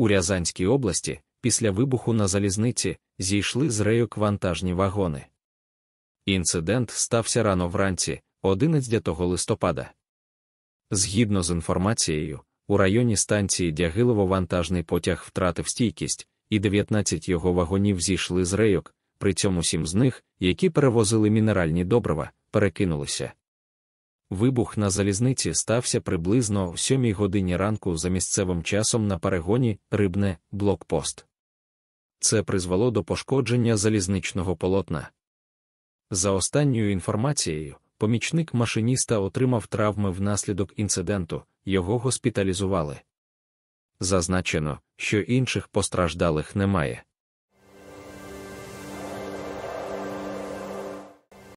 У Рязанській області після вибуху на залізниці зійшли з рейок вантажні вагони. Інцидент стався рано вранці, 11 листопада. Згідно з інформацією, у районі станції Дягилово вантажний потяг втратив стійкість, і 19 його вагонів зійшли з рейок, при цьому сім з них, які перевозили мінеральні добрива, перекинулися. Вибух на залізниці стався приблизно о 7 годині ранку за місцевим часом на перегоні рибне блокпост. Це призвело до пошкодження залізничного полотна. За останньою інформацією, помічник машиніста отримав травми внаслідок інциденту, його госпіталізували. Зазначено, що інших постраждалих немає.